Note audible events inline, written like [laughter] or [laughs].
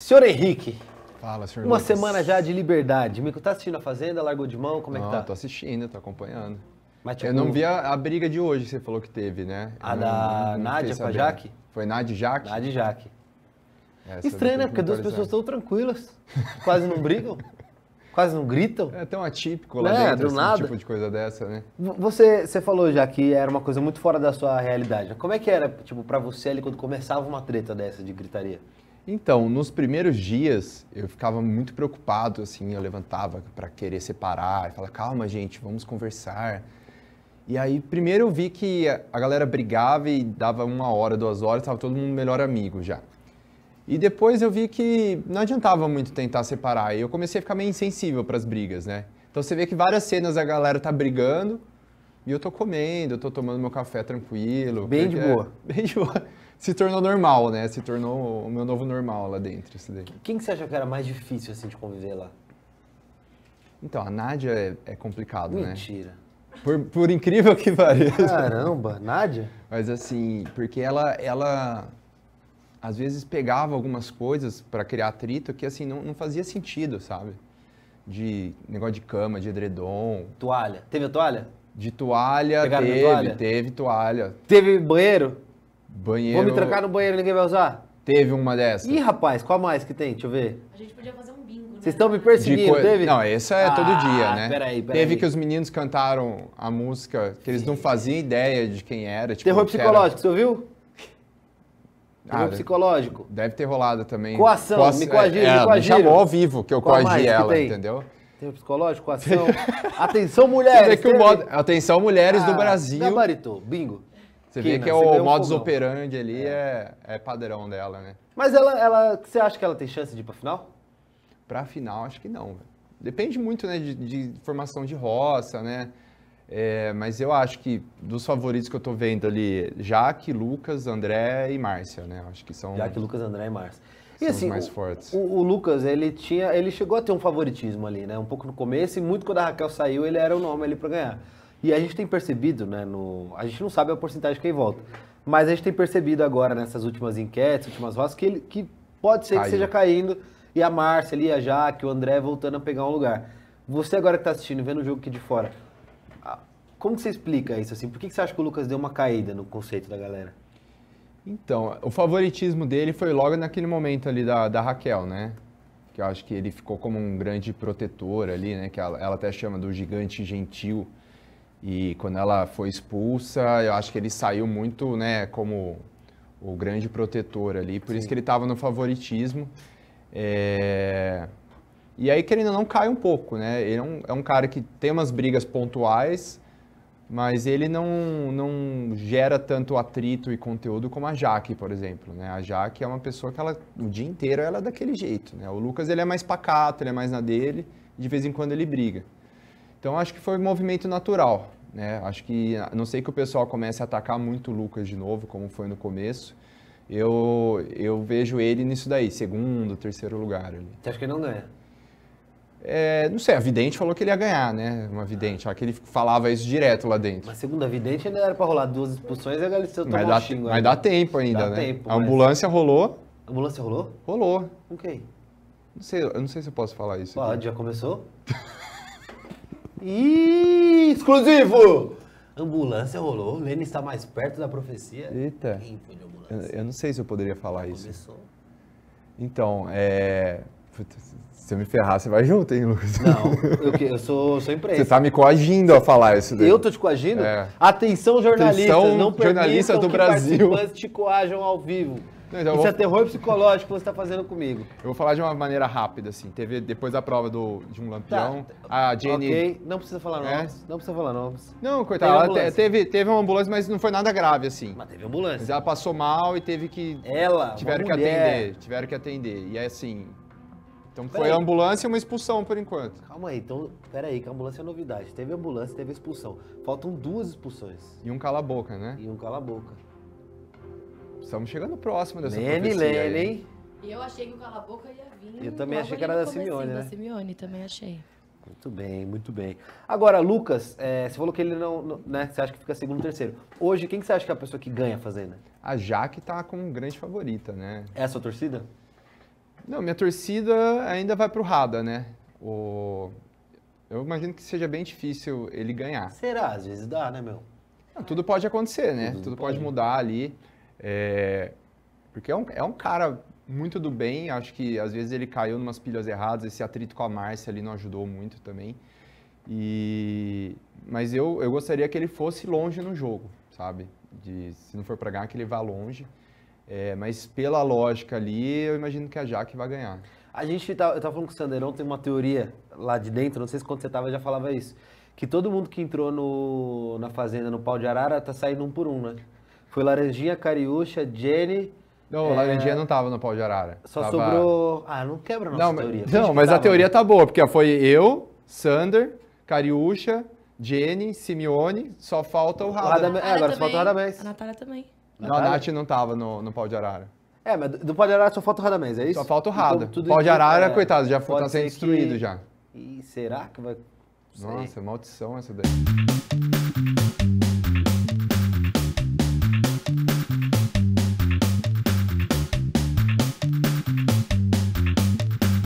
Senhor Henrique. Fala, senhor Uma Lucas. semana já de liberdade. Mico, tá assistindo a Fazenda? Largou de mão? Como é não, que tá? Tô assistindo, tô acompanhando. Mas, tipo, eu não vi a, a, briga de hoje que você falou que teve, né? a da não, não Nádia com a Jaque? Foi Nádia e Jaque? Nádia e Jaque. Essa Estranho, né? Porque duas pessoas tão tranquilas. [laughs] Quase não brigam. quase não gritam. É tão atípico lá é, dentro, esse assim, tipo de coisa dessa, né? Você, você falou já que era uma coisa muito fora da sua realidade. Como é que era, tipo, pra você ali quando começava uma treta dessa de gritaria? Então, nos primeiros dias eu ficava muito preocupado, assim, eu levantava para querer separar, e falar, calma, gente, vamos conversar. E aí, primeiro eu vi que a galera brigava e dava uma hora, duas horas, estava todo mundo melhor amigo já. E depois eu vi que não adiantava muito tentar separar, e eu comecei a ficar meio insensível para as brigas, né? Então você vê que várias cenas a galera tá brigando, e eu tô comendo, eu tô tomando meu café tranquilo. Bem de boa. É, [laughs] bem de boa se tornou normal, né? Se tornou o meu novo normal lá dentro. Isso daí. Quem que você acha que era mais difícil assim de conviver lá? Então, a Nádia é, é complicado, Mentira. né? Mentira. Por, por, incrível que pareça. Caramba, Nádia? Mas assim, porque ela, ela às vezes pegava algumas coisas para criar atrito que assim, não, não fazia sentido, sabe? De negócio de cama, de edredom. Toalha. Teve a toalha? De toalha, Pegaram teve, toalha? teve toalha. Teve banheiro? Banheiro. Vou me trancar no banheiro, ninguém vai usar? Teve uma dessas. Ih, rapaz, qual mais que tem? Deixa eu ver. A gente podia fazer um bingo. Né? Vocês né? estão me perseguindo, co... teve? Não, esse é ah, todo dia, né? Peraí, peraí. Teve que os meninos cantaram a música que eles não faziam ideia de quem era. Tipo, Terror psicológico, era... você ouviu? Ah, Terror psicológico. Deve ter rolado também. Coação, me coagiram, é, me é, coagiram. chamou ao vivo que eu qual coagi ela, entendeu? Terror psicológico, coação. [laughs] Atenção, mulheres! Você vê que teve... o modo... Atenção, mulheres ah, do Brasil. Gabaritou, bingo. Você vê que, é o modus fogão. operandi ali é. é. É, padrão dela, né? Mas ela, ela, você acha que ela tem chance de ir pra final? Pra final, acho que não. Depende muito, né, de, de, formação de roça, né? É, mas eu acho que dos favoritos que eu tô vendo ali, Jaque, Lucas, André e Márcia, né? Acho que são... Jaque, Lucas, André e Márcia. E são assim, os mais fortes. O, o, Lucas, ele tinha, ele chegou a ter um favoritismo ali, né? Um pouco no começo e muito quando a Raquel saiu, ele era o nome ali para ganhar. E a gente tem percebido, né, no, a gente não sabe a porcentagem que aí volta, mas a gente tem percebido agora nessas últimas enquetes, últimas votos, que, ele, que pode ser Caiu. que seja caindo e a Márcia ali, a Jaque, o André voltando a pegar um lugar. Você agora que está assistindo, vendo o jogo aqui de fora, como que você explica isso? Assim? Por que, que você acha que o Lucas deu uma caída no conceito da galera? Então, o favoritismo dele foi logo naquele momento ali da, da Raquel, né? Que eu acho que ele ficou como um grande protetor ali, né? Que ela, ela até chama do gigante gentil e quando ela foi expulsa, eu acho que ele saiu muito, né, como o grande protetor ali, por Sim. isso que ele estava no favoritismo. É... E aí, querendo ou não, cai um pouco, né? Ele é um, é um, cara que tem umas brigas pontuais, mas ele não, não gera tanto atrito e conteúdo como a Jaque, por exemplo, né? A Jaque é uma pessoa que ela, o dia inteiro ela é daquele jeito, né? O Lucas, ele é mais pacato, ele é mais na dele, de vez em quando ele briga. Então acho que foi um movimento natural. Né? Acho que a não sei que o pessoal comece a atacar muito o Lucas de novo, como foi no começo. Eu, eu vejo ele nisso daí, segundo, terceiro lugar ali. Você acha que ele não ganha? É, não sei, a vidente falou que ele ia ganhar, né? Uma vidente, ah. que ele falava isso direto lá dentro. Mas segundo a vidente ainda era para rolar duas expulsões e a Galisteu tomou mas dá, um Mas dá tempo ainda, dá né? Tempo, a ambulância rolou. A ambulância rolou? Rolou. Ok. Não sei, eu não sei se eu posso falar isso. Pode, já começou? [laughs] Ih, exclusivo! Ambulância rolou, Lênin está mais perto da profecia. Eita. Quem foi de ambulância? Eu, eu não sei se eu poderia falar Já isso. Começou. Então, é. Se eu me ferrar, você vai junto, hein, Lucas? Não, eu, eu sou, sou Você está me coagindo a falar isso daí. Eu tô te coagindo? É. Atenção, jornalistas, Atenção, não jornalistas do que Brasil. participantes te coajam ao vivo. Não, então Isso vou... é terror psicológico que você está fazendo comigo. Eu vou falar de uma maneira rápida, assim. Teve depois da prova do, de um lampião, tá. a Jenny... Ok, não precisa falar é? nomes, é? não precisa falar nomes. Não, coitada, teve, teve, teve uma ambulância, mas não foi nada grave, assim. Mas teve ambulância. Mas ela passou mal e teve que... Ela, Tiveram que atender, tiveram que atender. E é assim... Então foi a ambulância e uma expulsão por enquanto. Calma aí, então, peraí, que a ambulância é novidade. Teve ambulância, teve expulsão. Faltam duas expulsões. E um cala-boca, né? E um cala-boca. Estamos chegando próximo dessa Lene, né, profecia. Lene, hein? E eu achei que o Cala Boca ia vir. Né? Eu também achei que era da Simeone, né? Da Simeone, também achei. Muito bem, muito bem. Agora, Lucas, é, você falou que ele não, não, né? Você acha que fica segundo, terceiro. Hoje, quem que você acha que é a pessoa que ganha a Fazenda? A Jaque tá como grande favorita, né? É a sua torcida? Não, minha torcida ainda vai pro Rada, né? O... Eu imagino que seja bem difícil ele ganhar. Será? Às vezes dá, né, meu? Não, tudo pode acontecer, né? Tudo, tudo pode mudar ali. É, porque é um, é um cara muito do bem, acho que às vezes ele caiu numas pilhas erradas, esse atrito com a Márcia ali não ajudou muito também. E, mas eu, eu gostaria que ele fosse longe no jogo, sabe? De, se não for para ganhar, que ele vá longe. É, mas pela lógica ali, eu imagino que a Jaque vai ganhar. A gente tá, eu tava falando com o Sanderão, tem uma teoria lá de dentro, não sei se quando você tava já falava isso, que todo mundo que entrou no, na fazenda no pau de arara tá saindo um por um, né? Foi Laranjinha, Cariúcha, Jenny. Não, é... Laranjinha não tava no pau de arara. Só tava... sobrou. Ah, não quebra a nossa não, teoria. não, mas tava, a teoria né? tá boa, porque foi eu, Sander, Cariúcha, Jenny, Simeone, só falta o Radamés. Radame... É, agora só falta o Radamés. A Natália também. Não, a Nath não tava no, no pau de arara. É, mas do pau de arara só falta o Radamés, é isso? Só falta o Rada. Então, pau de arara, é, coitado, já tá sendo destruído que... já. E será que vai. Nossa, maldição essa daí.